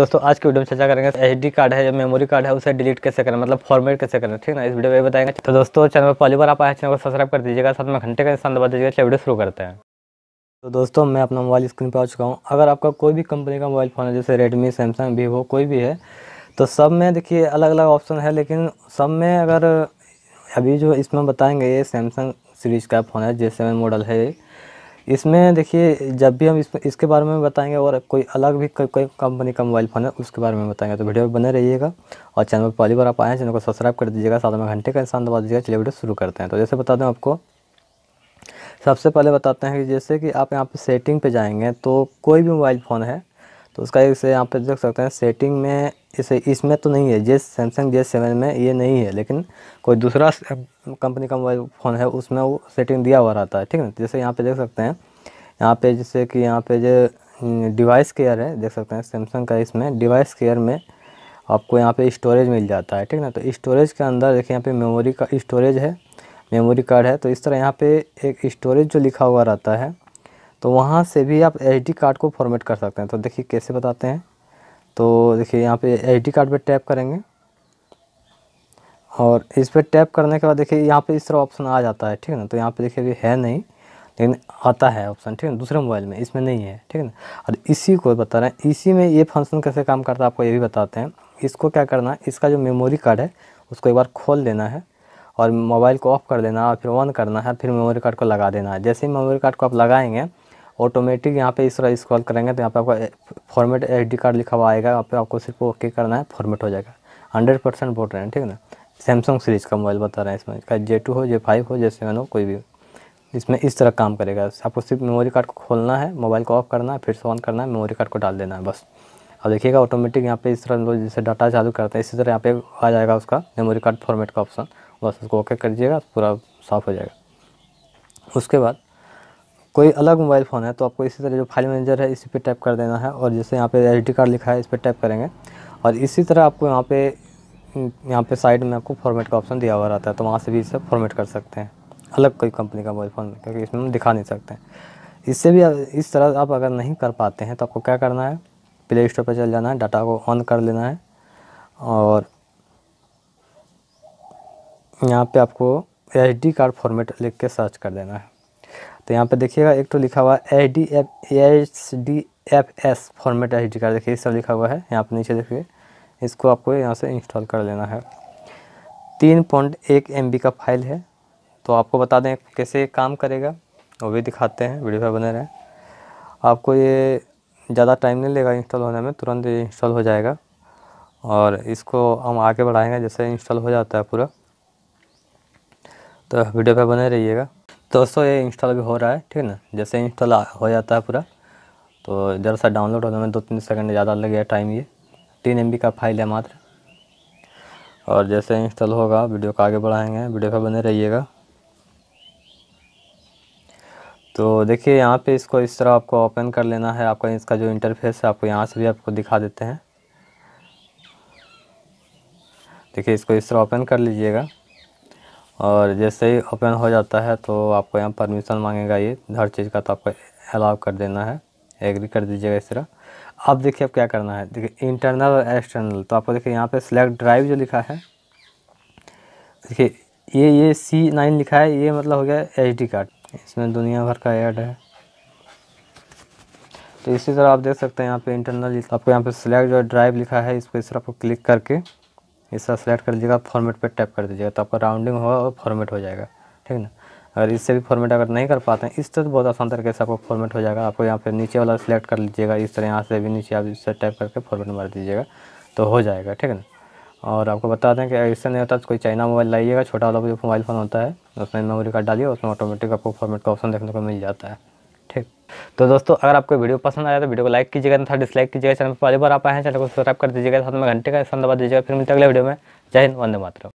दोस्तों आज की वीडियो में चर्चा करेंगे एच डी कार्ड है या मेमोरी कार्ड है उसे डिलीट कैसे करें मतलब फॉर्मेट कैसे करें ठीक ना इस वीडियो में बताएंगे तो दोस्तों चैनल पर पहली बार आप आए चैनल को सब्सक्राइब कर दीजिएगा साथ में घंटे का इंसान दबा दीजिएगा चलिए वीडियो शुरू करते हैं तो दोस्तों मैं अपना मोबाइल स्क्रीन पर आ चुका हूँ अगर आपका कोई भी कंपनी का मोबाइल फ़ोन है जैसे रेडमी सैमसंग वीवो कोई भी है तो सब में देखिए अलग अलग ऑप्शन है लेकिन सब में अगर अभी जो इसमें बताएंगे ये सैमसंग सीरीज़ का फ़ोन है जे मॉडल है इसमें देखिए जब भी हम इसमें इसके बारे में बताएंगे और कोई अलग भी कोई कंपनी का मोबाइल फ़ोन है उसके बारे में बताएंगे तो वीडियो में बने रहिएगा और चैनल पर पहली बार आप आए हैं चैनल को सब्सक्राइब कर दीजिएगा साथ में घंटे का इंसान दबा दीजिएगा चलिए वीडियो शुरू करते हैं तो जैसे बता दें आपको सबसे पहले बताते हैं कि जैसे कि आप यहाँ पर सेटिंग पर जाएंगे तो कोई भी मोबाइल फ़ोन है तो उसका एक से यहाँ पर देख सकते हैं सेटिंग में इस इसमें तो नहीं है जे सैमसंग जे सेवन में ये नहीं है लेकिन कोई दूसरा कंपनी का मोबाइल फ़ोन है उसमें वो सेटिंग दिया हुआ रहता है ठीक है जैसे यहाँ पे देख सकते हैं यहाँ पे जैसे कि यहाँ पे जो डिवाइस हम्म, केयर है देख सकते हैं सैमसंग का इसमें डिवाइस केयर में आपको यहाँ पर स्टोरेज मिल जाता है ठीक ना तो स्टोरेज के अंदर देखिए यहाँ पे मेमोरी का स्टोरेज है मेमोरी कार्ड है तो इस तरह यहाँ पर एक स्टोरेज जो लिखा हुआ रहता है तो वहाँ से भी आप एच कार्ड को फॉर्मेट कर सकते हैं तो देखिए कैसे बताते हैं तो देखिए यहाँ पे डी कार्ड पे टैप करेंगे और इस पर टैप करने के बाद देखिए यहाँ पे इस तरह ऑप्शन आ जाता है ठीक है ना तो यहाँ पे देखिए अभी है नहीं लेकिन आता है ऑप्शन ठीक है ना दूसरे मोबाइल में इसमें नहीं है ठीक है ना और इसी को बता रहे हैं इसी में ये फंक्शन कैसे काम करता है आपको ये भी बताते हैं इसको क्या करना है इसका जो मेमोरी कार्ड है उसको एक बार खोल देना है और मोबाइल को ऑफ़ कर देना है फिर ऑन करना है फिर मेमोरी कार्ड को लगा देना है जैसे ही मेमोरी कार्ड को आप लगाएंगे ऑटोमेटिक यहाँ पे इस तरह स्क्रॉल करेंगे तो यहाँ पे आपका फॉर्मेट एसडी कार्ड लिखा हुआ आएगा यहाँ पे आपको सिर्फ ओके करना है फॉर्मेट हो जाएगा हंड्रेड परसेंट बोल रहे हैं ठीक है ना सैमसंग सीरीज़ का मोबाइल बता रहे हैं इसमें चाहे जे टू हो जे फाइव हो जे सेवन हो कोई भी इसमें इस तरह काम करेगा आपको सिर्फ मेमोरी कार्ड को खोलना है मोबाइल को ऑफ करना है फिर से ऑन करना है मेमोरी कार्ड को डाल देना है बस अब देखिएगा ऑटोमेटिक यहाँ पे इस तरह लोग जैसे डाटा चालू करते हैं इसी तरह यहाँ पे आ जाएगा उसका मेमोरी कार्ड फॉर्मेट का ऑप्शन बस उसको ओके कर दीजिएगा पूरा साफ हो जाएगा उसके बाद कोई अलग मोबाइल फ़ोन है तो आपको इसी तरह जो फाइल मैनेजर है इसी पे टैप कर देना है और जैसे यहाँ पे एच कार्ड लिखा है इस पर टैप करेंगे और इसी तरह आपको यहाँ पे यहाँ पे साइड में आपको फॉर्मेट का ऑप्शन दिया हुआ रहता है तो वहाँ से भी इसे फॉर्मेट कर सकते हैं अलग कोई कंपनी का मोबाइल फ़ोन क्योंकि इसमें हम दिखा नहीं सकते इससे भी इस तरह आप अगर नहीं कर पाते हैं तो आपको क्या करना है प्ले स्टोर पर चल जाना है डाटा को ऑन कर लेना है और यहाँ पर आपको एच कार्ड फॉर्मेट लिख के सर्च कर देना है तो यहाँ पे देखिएगा एक तो लिखा हुआ है H D F H D F S format H D card देखिए सब लिखा हुआ है यहाँ पे नीचे देखिए इसको आपको यहाँ से इंस्टॉल कर लेना है तीन पॉइंट एक एम बी का फाइल है तो आपको बता दें कैसे काम करेगा वो भी दिखाते हैं वीडियो पर बने रहें आपको ये ज़्यादा टाइम नहीं लेगा इंस्टॉल होने में तुरंत ये इंस्टॉल हो जाएगा और इसको हम आगे बढ़ाएंगे जैसे इंस्टॉल हो जाता है पूरा तो वीडियो पर बने रहिएगा तो दोस्तों ये इंस्टॉल भी हो रहा है ठीक है ना जैसे इंस्टॉल हो जाता है पूरा तो इधर सा डाउनलोड होने में दो तीन सेकंड ज़्यादा लग गया टाइम ये तीन एम का फाइल है मात्र और जैसे इंस्टॉल होगा वीडियो को आगे बढ़ाएंगे वीडियो पर बने रहिएगा तो देखिए यहाँ पे इसको इस तरह आपको ओपन कर लेना है आपका इसका जो इंटरफेस है आपको यहाँ से भी आपको दिखा देते हैं देखिए इसको इस तरह ओपन कर लीजिएगा और जैसे ही ओपन हो जाता है तो आपको यहाँ परमिशन मांगेगा ये हर चीज़ का तो आपको अलाउ कर देना है एग्री कर दीजिएगा इस तरह अब देखिए अब क्या करना है देखिए इंटरनल और एक्सटर्नल तो आपको देखिए यहाँ पे सिलेक्ट ड्राइव जो लिखा है देखिए ये ये सी नाइन लिखा है ये मतलब हो गया एच डी कार्ड इसमें दुनिया भर का एड है तो इसी तरह आप देख सकते हैं यहाँ पे इंटरनल आपको यहाँ पे सिलेक्ट जो ड्राइव लिखा है इस पर इस तरह आपको क्लिक करके इसका सेलेक्ट कर लीजिएगा फॉर्मेट पे टैप कर दीजिएगा तो आपका राउंडिंग होगा और फॉर्मेट हो जाएगा ठीक ना अगर इससे भी फॉर्मेट अगर नहीं कर पाते हैं इस तरह तो बहुत आसान तरीके से आपको फॉर्मेट हो जाएगा आपको यहाँ पर नीचे वाला सेलेक्ट कर लीजिएगा इस तरह यहाँ से भी नीचे आप इससे टाइप करके फॉर्मेट मार दीजिएगा तो हो जाएगा ठीक है ना और आपको बता दें कि इससे नहीं होता तो कोई चाइना मोबाइल लाइएगा छोटा वाला जो मोबाइल फ़ोन होता है उसमें मेमोरी कार्ड डालिए उसमें ऑटोमेटिक आपको फॉर्मेट का ऑप्शन देखने को मिल जाता है तो दोस्तों अगर आपको वीडियो पसंद आया तो वीडियो को लाइक कीजिएगा तथा डिसलाइक कीजिएगा चैनल पर पहली बार आप आए हैं चैनल को सब्सक्राइब कर दीजिएगा साथ में घंटे का संदा दीजिएगा फिर मिलते अगले वीडियो में जय हिंद वंदे मातरम